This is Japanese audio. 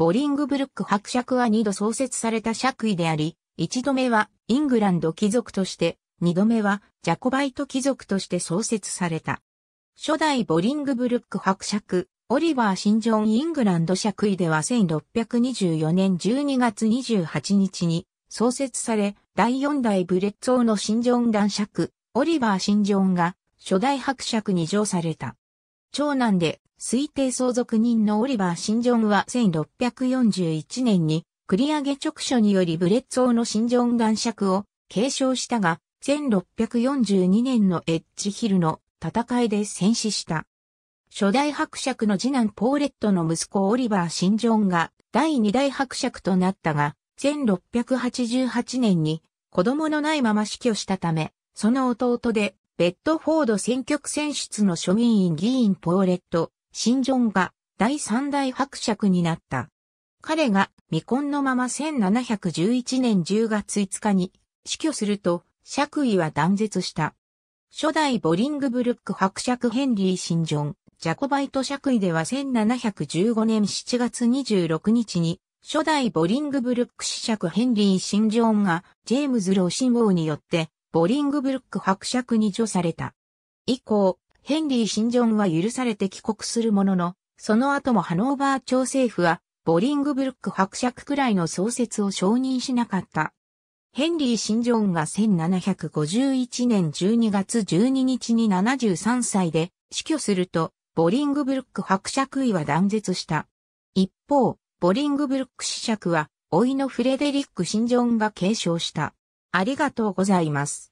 ボリングブルック伯爵は二度創設された爵位であり、一度目はイングランド貴族として、二度目はジャコバイト貴族として創設された。初代ボリングブルック伯爵、オリバー・シンジョン・イングランド爵位では1624年12月28日に創設され、第四代ブレッツォーのシンジョン男爵、オリバー・シンジョンが初代伯爵に上された。長男で推定相続人のオリバー・シンジョンは1641年に繰り上げ直書によりブレッツォーのシンジョン男爵を継承したが、1642年のエッジヒルの戦いで戦死した。初代伯爵の次男ポーレットの息子オリバー・シンジョンが第二代伯爵となったが、1688年に子供のないまま死去したため、その弟でベッドフォード選挙区選出の庶民院議員ポーレット新ジョンが第三代伯爵になった。彼が未婚のまま1711年10月5日に死去すると、爵位は断絶した。初代ボリングブルック伯爵ヘンリー・シンジョン、ジャコバイト爵位では1715年7月26日に、初代ボリングブルック子爵ヘンリー・シンジョンが、ジェームズ・ローシン王によって、ボリングブルック伯爵に除された。以降、ヘンリー・シンジョンは許されて帰国するものの、その後もハノーバー朝政府は、ボリングブルック伯爵くらいの創設を承認しなかった。ヘンリー・シンジョンが1751年12月12日に73歳で死去すると、ボリングブルック伯爵位は断絶した。一方、ボリングブルック子爵は、老いのフレデリック・シンジョンが継承した。ありがとうございます。